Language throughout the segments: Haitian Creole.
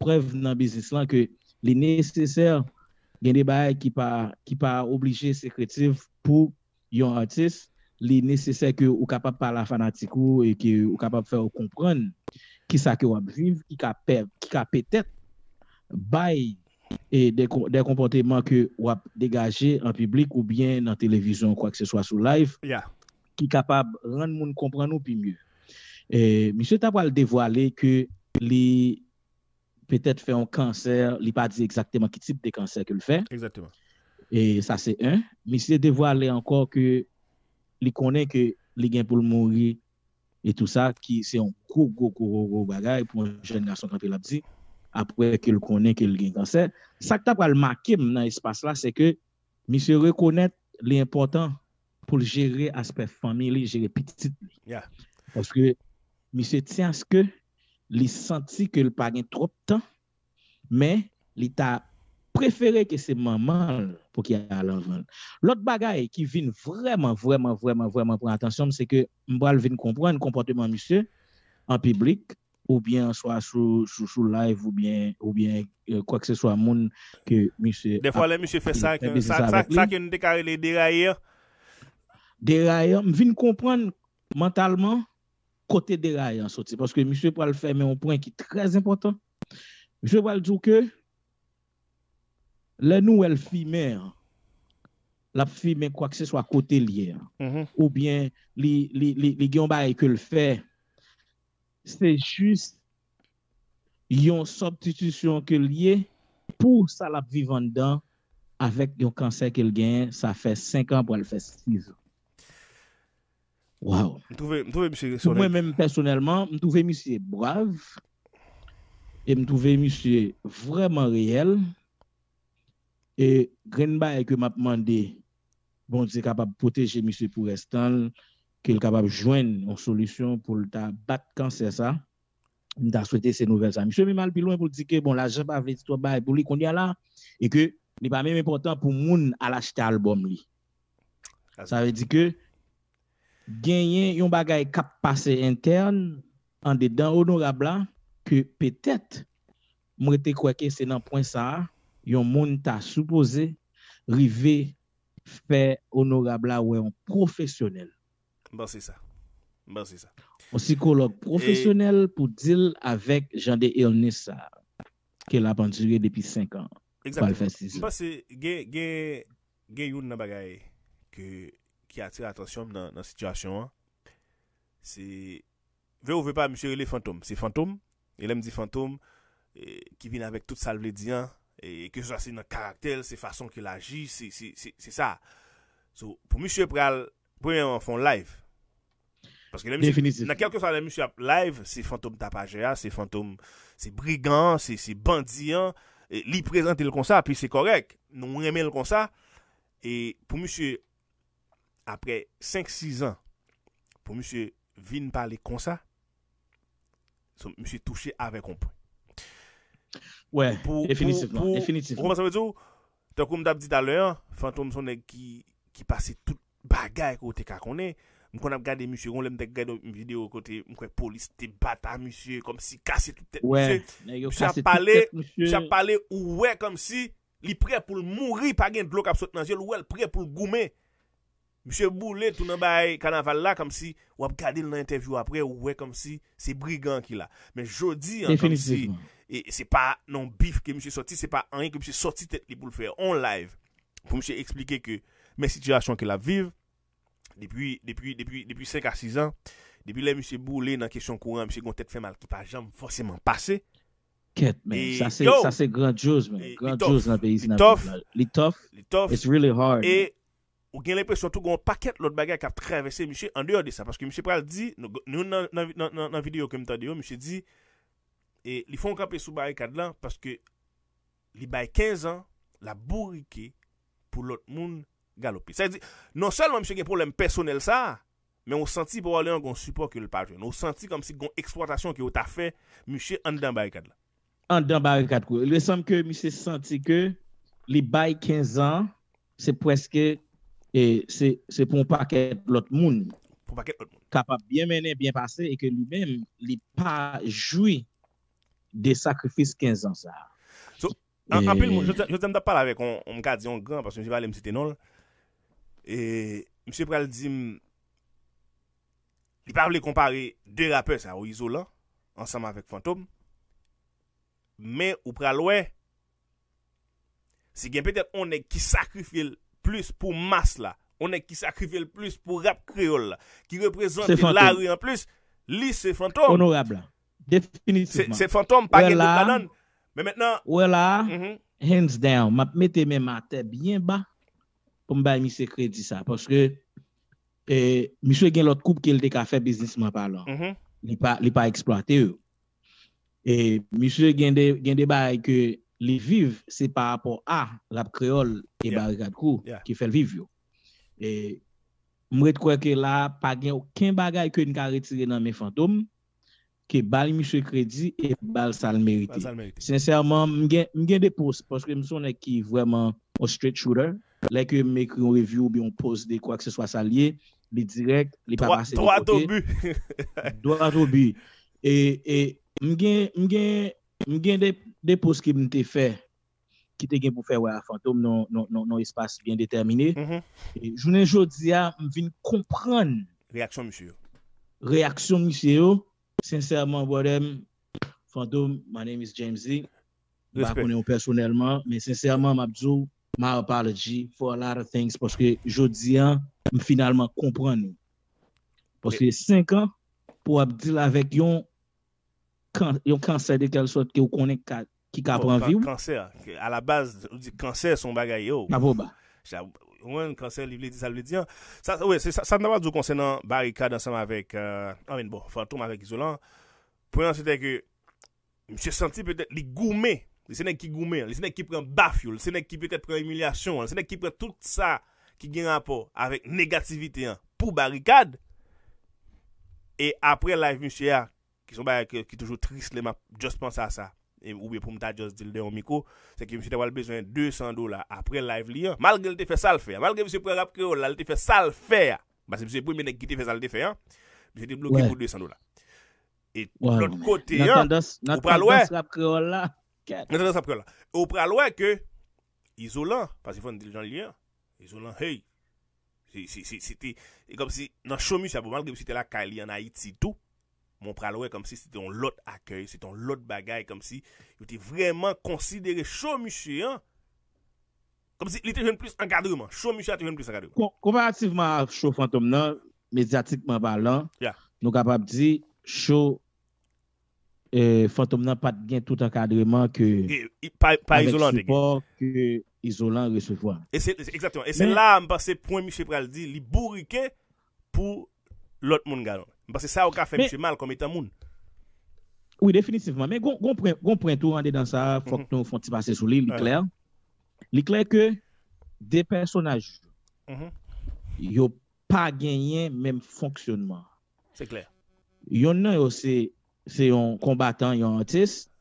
prevenan bizis lan ke li neseser gen de bay ki pa ki pa oblije sekretiv pou yon artist li neseser ke ou kapab pa la fanatikou e ki ou kapab fe ou kompran ki sa ke wap jiv, ki ka pe petet bay e de kompote man ke wap degaje an publik ou bien nan televizyon kwa ke se swa sou live ki kapab ran moun kompran ou pi myu e misye tabwal devwale ke li petèt fè yon kanser, li pa di ekzaktèman ki tip de kanser ke l fè. E sa se yon. Mi se devwa li ankor ke li konen ke li gen pou l mori et tout sa ki se yon kou kou kou kou bagay pou jen gason kampi labdi apre ke l konen ke l gen kanser. Sa kta pal makim nan espas la se ke mi se rekonèt li important pou l jere aspef familie, jere pititit. Aske mi se tsyans ke li senti ke l pa gen trop ta, men li ta preferè ke se man mal pou ki alanvan. Lot bagay ki vin vremen, vremen, vremen, vremen pren atensyon, m se ke m bal vin kompren kompontenman mse, an piblik, ou bien swa sou, sou, sou live, ou bien, ou bien, euh, kwa k se swa moun, ke mse... Defon lè mse fe sakin, sakin dekari lè derayè. Derayè, m vin kompren mentalman, kote deray an soti, paske msye pou al fèmè yon pwen ki trez impotant, msye pou al djou ke, le nou el fi mè, la fi mè kwa kse swa kote liè, mm-hmm. ou byen li gyon baye ke l fè, se jist yon sobtitisyon ke liè, pou sa la vivan dan, avek yon kansè ke l gen, sa fè 5 an pou al fè 6 an. Waw. M'touve M. Gersonel. Mwen mèm personelman, m'touve M. brave. E m'touve M. vreman reyel. E gren ba e ke m ap mande bon, se kapab poteje M. Pourestan ke l kapab jwen ou solisyon pou l ta bat kan se sa m ta swete se nouvel sa. M'she mè mal pi loin pou di ke bon, la jè pa vle di to ba e pou li kondi a la e ke nè pa mèm important pou moun al achete albom li. Sa ah, vè di ke genyen yon bagay kap pase intern an de dan honorabla ke petet mwete kweke senan pon sa yon moun ta supose rive fpe honorabla weyon profesyonel. Mba se sa. Mba se sa. O psikolog profesyonel e- pou dil avèk jan de illness sa ke la banjouye depi 5 an. Mba se, gen gen yon nan bagay ke ki atire atensyon nan sityasyon an. Se, ve ou ve pa, msye, ele fantoum. Se fantoum, ele mdi fantoum, ki vin avèk tout sa vledian, e ke sa se nan karak tel, se fason ke laji, se sa. So, pou msye pral, pou mwen an fon live. Paske, na kel kon sa la msye live, se fantoum tapajea, se fantoum, se brigant, se bandian, li prezante l kon sa, pi se korek, nou mwen eme l kon sa, e pou msye, apre 5-6 an, pou msye vin pale konsa, msye touche avek on pou. Ouè, efinitifman, efinitifman. Oman sa mwen sou, ton kou mdap di dalè, fanton msonen ki pase tout bagay kote kakone, mkona m gade msye, mwen lem de gade m video kote, mkwen polis te bata msye, kom si kase toutet msye, msye pale, msye pale ouè kom si, li pre pou mounri pagen dlo kap sot nan jèl, ouè l pre pou goumen, Mise boule, tou nan bay kanaval la, kom si, wap gade l nan interview apre, wè kom si, se brigant ki la. Men jodi, an kom si, e, se pa nan bif ke mise sorti, se pa an yon ke mise sorti tet li pou l fè, on live, pou mise explike ke men sityasyon ke la viv, depi 5 a 6 an, depi lè mise boule nan kesyon kouan, mise gontet fè mal touta jamb, fòseman pase. Kèt men, sa se grandjouz men, grandjouz nan beiz nan bif la. Li tof, li tof, li tof, ou gen l'impresyon tou gon paket lout bagay kap travesse, miche, an deyo de sa. Paske, miche pral di, nou nan video komitade yo, miche di, li fon kapi sou bayekad lan, paske, li bayekad 15 an, la bourrike pou lout moun galopi. Sa y di, non salman miche gen problem personel sa, men ou santi pou wale an gon support ke lupajon. Ou santi kom si gon eksploatasyon ki ou ta fe, miche, an den bayekad lan. An den bayekad kou. Le sam ke, miche, se santi ke, li bayekad 15 an, se pweske, E se pou mpa ket lout moun Kapap byen menen, byen pase E ke li men li pa jwi De sakrifis 15 ansa Anpil mwen, jote mda pal avek On mka diyon gran Mse pral di Li pral li kompare De rapè sa ou izo la Ansama vek fantom Me ou pral we Se gen petèp On ne ki sakrifil Pou mas la, one ki sakrive l plus pou rap kreol la, ki reprezenti l ari an plus, li se fantom. Honorable la, definitivman. Se fantom, pa gen de kanon. Ou e la, hands down, map mette men ma te bien ba, pou mba mi se kredi sa, poske, miswe gen lot koup ki el de ka fe biznisman pa la, li pa eksploate ou. E miswe gen de ba e ke... li viv se par rapport a la kreol e barikat kou ki fel viv yo e mwet kweke la pa gen ouken bagay ke n ka retire nan me fantom ke bali miswe kredi e bal sal merite sensèrman m gen depos poske m son ek ki vwèman o street shooter, lè ke m ekri yon review bi yon pos de kwa kse swa sal ye bi direk, li pa base do ato bi m gen m gen depos Depos ki mwen te fe, ki te gen pou fe, wè a Fantoum, non yon non, non, espasyon gen determine. Mhm. Jounen jodi a, mwen vin kompran. Reaksyon mwen se yo. Reaksyon mwen se yo. Sensèrman wè rem, Fantoum, my name is James Z. E. Mwen konen yo personèlman, men sensèrman mwen apzou, mwen ap parle di, for a lot of things. Poske jodi a, mwen finalman kompran nou. Poske yon 5 an, pou apdil avèk yon... yon kanser de kel sot ki ou konen ki ka pranvi ou? A la base, kanser son bagay yo. Mabou ah, ba. Mwen, kanser li vle di salve di an. Sa nan wad jou konsen nan barikad ansanm avek euh, anwen ah, bo, fantoum avek izolan. Prenan se te ke mse senti petet li goume. Li se ne ki goume an, li se ne ki pren baf yo. Li se ne ki petet pren emilyasyon an. Li se ne ki pren tout sa ki gen an po avek negativite an pou barikad. E apre live mse a ki sou ba ki toujou tris lema, jos pansa a sa, e, oube pou mta jos dilde omiko, se ki mse te wale bezwen 200 dola, apre live li an, malge lte fe sal fe, malge mse pre rap kreola, lte fe sal fe, ba se mse pou mene ki te fe sal te fe an, mse te blokit pou 200 dola. Et lout kote an, ou pral wè, ou pral wè ke, izolan, pasifon diljan li an, izolan hey, si si si ti, e kom si, nan chomu sa pou, malge mse te la ka li an a iti tou, Mon pral wè kom si se ton lot akèy, se ton lot bagay kom si yo te vreman konsidere show miche an. Kom si li te jen plus an kadreman, show miche an te jen plus an kadreman. Komparativeman a show fantom nan, mediatikman balan, nou kapap di show euh, fantom nan pat gen tout an kadreman ki pa isolan degi. Ki pa isolan degi, ki pa isolan recepwa. Ese la mpase pwen miche pral di li bourrike pou lot moun gadon. Basi sa ou ka fe msi mal komite moun. Oui, definitivman. Men goun pren tou rande dan sa fok mhm. nou fon ti pase sou li, li kler. Li kler ke de personaj mhm. yo pa genyen menm fonksyonman. Se kler. Yon nan yo se yon kombatan, yon artist.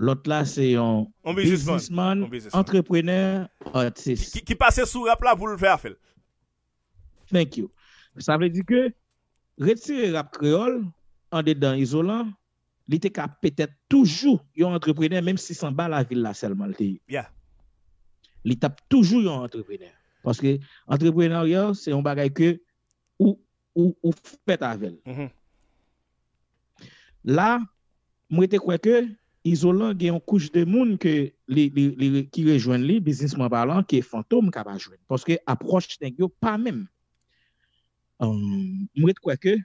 Lot la se yon businessman, entrepreneur, artist. Ki pase sou rap la, vou l ve a fel. Thank you. Sa vle di ke... Retirer ap kreol, an dedan izolan, li te ka petet toujou yon entreprener, menm si san ba la vil la sel malte. Ya. Li tap toujou yon entreprener. Paske entreprener yon, se yon bagay ke ou fet avel. La, mwete kweke, izolan gen kouj de moun ki rejoen li, biznisman balan, ki fantom kapa joen. Paske aproch ten gyon pa menm. mwet kweke,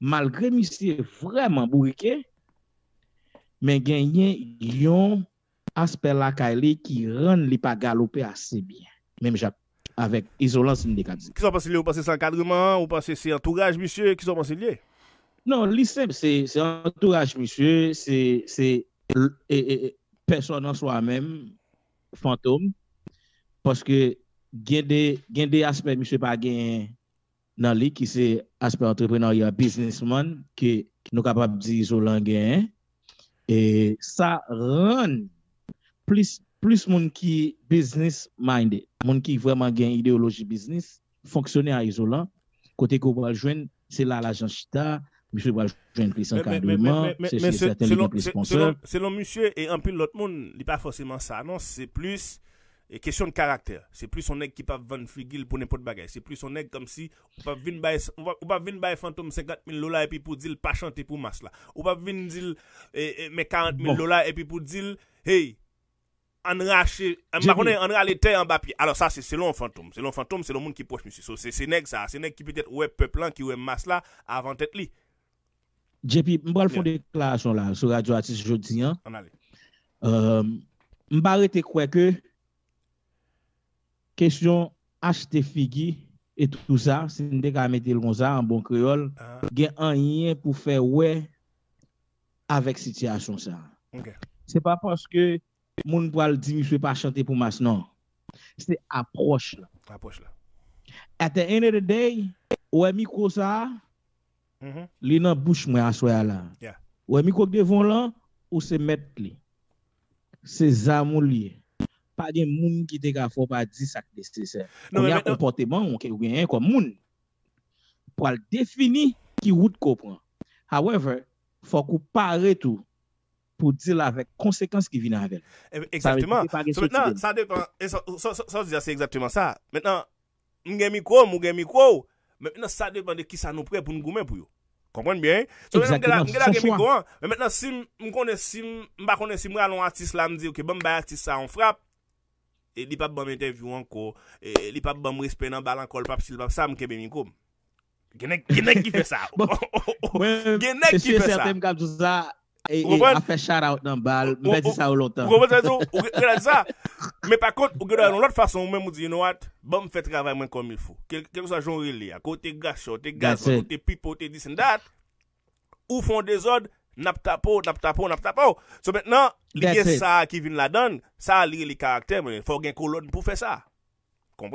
malgre misye vreman bourike, men genyen yon asper lakay li ki ron li pa galope ase bi. Mem jap, avek izolansi mdekadze. Kisa panse li ou panse sankadriman, ou panse se entourage misye, kisa panse li? Non, li semp se entourage misye, se e, e, e, personan swa men, fantom, poske gen de asper misye pa genyen nan li ki se asper entreprenarye a biznesman ki nou kapap di isolan gen e sa ren plis moun ki biznesman de moun ki vweman gen ideoloji biznes fonksyonen a isolan kote kou wajwen se la lajan chita mwen wajwen krisan kardouman se chenye certain loun pli sponsor selon mwen se lan mwen se lan mwen se lan E kesyon karakter, se pli son neg ki pa ven figil pou ne pot bagay. Se pli son neg kom si, ou pa vin bay fantom 50.000 lola epi pou dil pa chante pou mas la. Ou pa vin dil me 40.000 lola epi pou dil, hey, an rache, an rache le tey an bapye. Alors sa se lon fantom, se lon fantom se lon moun ki poche misi. So se neg sa, se neg ki pwede ouwe peplan ki ouwe mas la avan tet li. Jepi, mbwa l fonde klason la, sou radyo atis jodi, an. An ale. Euh, mbwa rete kwe ke... Kèsyon h te figi e toutou sa, se n dek a mette yon sa an bon kriol, gen an yon pou fè wè avèk siti asyon sa. Se pa paske moun pwal di mi sou pa chante pou mas nan. Se non. aproche la. Ate ene de dey, wè mi kou sa, mm-hmm. li nan bouch mwen aswe ala. Wè mi kou devon lan, ou se mette li. Se zamon liye. pa non, eh gen moun ki dek a fo pa di sak de stese. Moun ya komporteman, moun ke yon gen yon komoun, pou al defini ki wout kopran. However, fok ou pare tou, pou di la vek konsekans ki vina avel. Exactement. Sò dija se exactement sa. Mwen gen mikou, moun gen mikou, mwen gen sa dekande ki sa nou pre pou nou gomen pou yo. Konpwen bien? Mwen gen la gen mikou an, mwen gen sa dekande ki sa nou pre pou nou gomen pou yo. Mwen gen sa dekande ki sa nou pre pou nou gomen pou yo. E li pape ba mwen tevyou anko, e li pape ba mwen respe nan bal anko, li pape si li pape sa mwen kebe mwen kom. Genèk ki fe sa. Bon, genèk ki fe sa. E, a fe shout out nan bal, mwen di sa ou lontan. Mwen pa kont, ou genèk anon lot fason, mwen mwen di, you know what, ba mwen fet rava yon kon mwen kom mi fwo. Kèm sa joun rile ya, kote gas yo, kote gas yo, kote pipo, kote dis and dat, ou fon de zon, Nap tapou, nap tapou, nap tapou. So maintenant, l'ye sa ki vin la dan, sa liye li karakter, mwen fò gen koulon pou fè sa.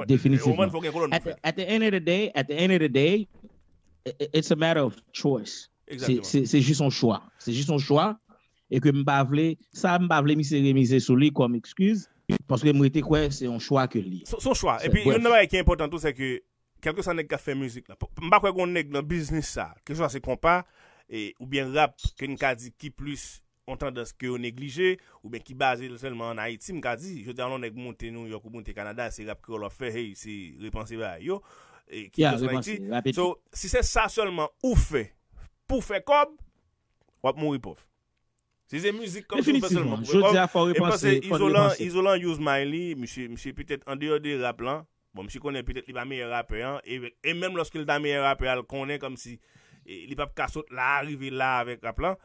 Definitivement. Mwen fò gen koulon pou fè. At the end of the day, at the end of the day, it's a matter of choice. C'est juste un choix. C'est juste un choix. Et que m'ba vle, sa m'ba vle mi serenize sou li kom excuse, parce que mwen te kwe, c'est un choix ke li. Son choix. Et puis, yon n'a wè ki important tout, c'est que, kelke sa nek ka fè müzik la. M'ba kwe kon nek E, ou byen rap ke n ka di ki plus Ontan de sk yo neglije Ou byen ki baze selman an Haiti M ka di, jote alon ek monte nou Yoko monte Kanada, se rap ki yo lo fe Hey, se repanse ve a yo e So, si se sa selman ou fe Pou fe kob Wap moun ripof Se ze mouzik kom se pe selman E pa se izolan Yosemay li, msye pwetet Ande yo de rap lan, msye konen pwetet Li ba meye rap e an, e menm loske Li ba meye rap e al, konen kom si E li pa pou ka sot la, arive la avèk la plan.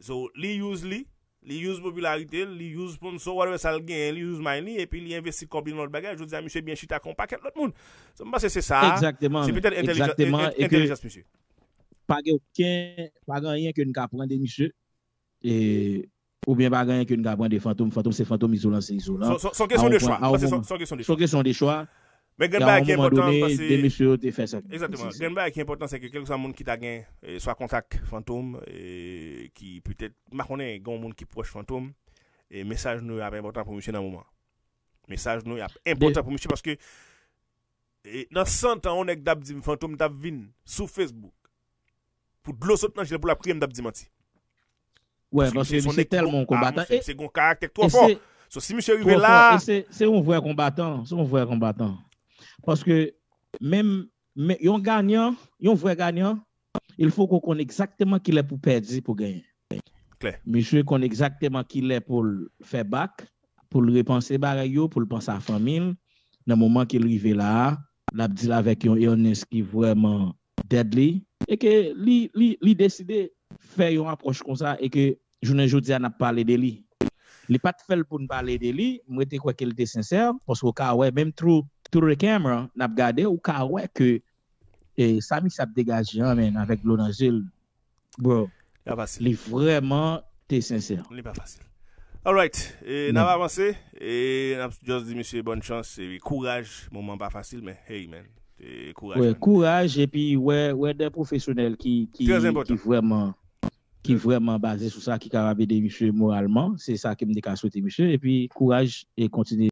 So, li youse li, li youse popularite, li youse pounso, whatever sal gen, li youse maini, epi li investi kombin lòt bagay, jò dize a ah, michè bienshi ta kompakè lòt moun. Sò mba se se sa, se pè tèl entelijas monsi. Pagè oukè, pagè an yè kè nou ka pran de michè, oubyen pagè an yè kè nou ka pran de fantoum, fantoum se fantoum, iso lan se iso lan. Sò kè son de chwa, pasè sò kè son de chwa. Men genbe a ki impotant se ke kele sa moun ki ta euh, euh, gen, ah, so a kontak fantoum, ki pwite, makone gen moun ki pwesh fantoum, e mesaj nou ap impotant pou mwishè nan mouman. Mesaj nou ap impotant pou mwishè, paske, nan sentan ou nek fantoum tap vin, sou Facebook, pou dlo sot nan jel pou la priyem tap dimanti. Ouè, nan se mwishè tel moun kombatant, se mwishè kon karak tek tofor, so se mwishè yu ve la, se mwishè yu ve kombatant, se mwishè yu ve kombatant, Paske mèm yon ganyan, yon vwe ganyan, il fò kon kon ekzaktèman ki lè pou perdi pou ganyan. Mèm chwe kon ekzaktèman ki lè pou fè bak, pou lè pansè baray yo, pou lè pansè a famin, nan mouman ki lè yive la, nabdi la vek yon yon neski vwèman deadly, e ke li deside fè yon aproj kon sa, e ke jounen joudia nap pale de li. Li pat fèl pou nou pale de li, mwete kwek elite sensèr, paske wè mèm trou, tout caméra, on n'a regardé ou ka où que et Sami s'est dégagé avec l'eau dans Bro, il est vraiment très sincère. Il n'est pas facile. All right, on e, mm. n'a avancé et n'a juste dit monsieur bonne chance courage, moment pas facile mais hey man. E, courage. courage et puis ouais, ouais des professionnels qui qui, vraiment qui vraiment basés sur ça qui capable des monsieur moralement, c'est ça qui me dit souhaiter monsieur et puis courage et continuer